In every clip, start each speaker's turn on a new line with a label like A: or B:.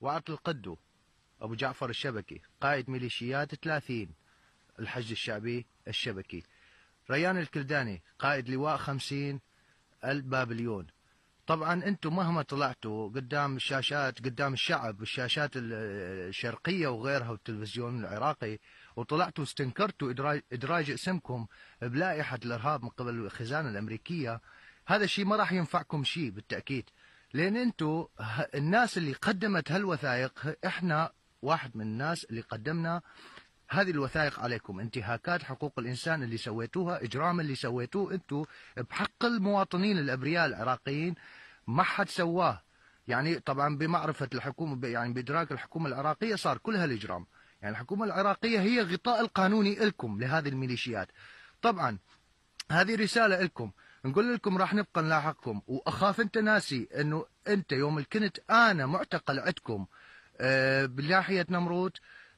A: وعط القدو أبو جعفر الشبكي قائد ميليشيات 30 الحشد الشعبي الشبكي ريان الكلداني قائد لواء 50 البابليون طبعا انتم مهما طلعتوا قدام الشاشات قدام الشعب الشاشات الشرقيه وغيرها والتلفزيون العراقي وطلعتوا استنكرتوا إدراج اسمكم بلائحه الارهاب من قبل الخزانه الامريكيه هذا الشيء ما راح ينفعكم شيء بالتاكيد لان انتو الناس اللي قدمت هالوثائق احنا واحد من الناس اللي قدمنا هذه الوثائق عليكم انتهاكات حقوق الانسان اللي سويتوها اجرام اللي سويتوه انتو بحق المواطنين الابرياء العراقيين ما حد سواه يعني طبعا بمعرفه الحكومه يعني بادراك الحكومه العراقيه صار كل هالاجرام يعني الحكومه العراقيه هي غطاء القانوني لكم لهذه الميليشيات طبعا هذه رساله لكم نقول لكم راح نبقى نلاحقكم واخاف انت ناسي انه انت يوم كنت انا معتقل عندكم آه، بلاحيه نمرود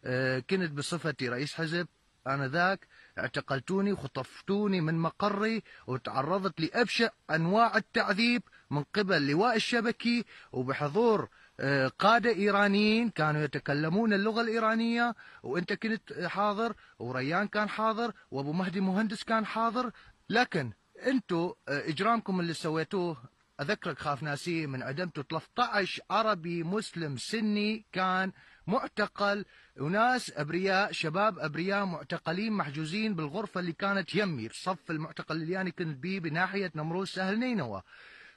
A: آه، كنت بصفتي رئيس حزب انا ذاك اعتقلتوني وخطفتوني من مقري وتعرضت لابشع انواع التعذيب من قبل لواء الشبكي وبحضور آه، قادة إيرانيين كانوا يتكلمون اللغة الإيرانية وأنت كنت حاضر وريان كان حاضر وأبو مهدي مهندس كان حاضر لكن انتو آه، اجرامكم اللي سويتوه اذكرك خاف ناسيه من عدمتو 13 عربي مسلم سني كان معتقل وناس ابرياء شباب ابرياء معتقلين محجوزين بالغرفه اللي كانت يمي بصف المعتقل اللي انا كنت بيه بناحيه نمروز سهل نينوى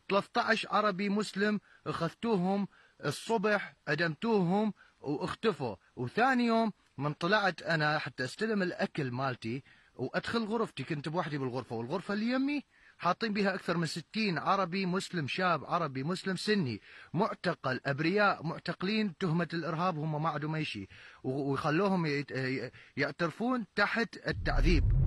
A: 13 عربي مسلم اخذتوهم الصبح عدمتوهم واختفوا وثاني يوم من طلعت انا حتى استلم الاكل مالتي وادخل غرفتي كنت بوحدي بالغرفه والغرفه اللي يمي حاطين بها اكثر من 60 عربي مسلم شاب عربي مسلم سني معتقل ابرياء معتقلين تهمه الارهاب هم ما عندهم اي شيء ويخلوهم يعترفون تحت التعذيب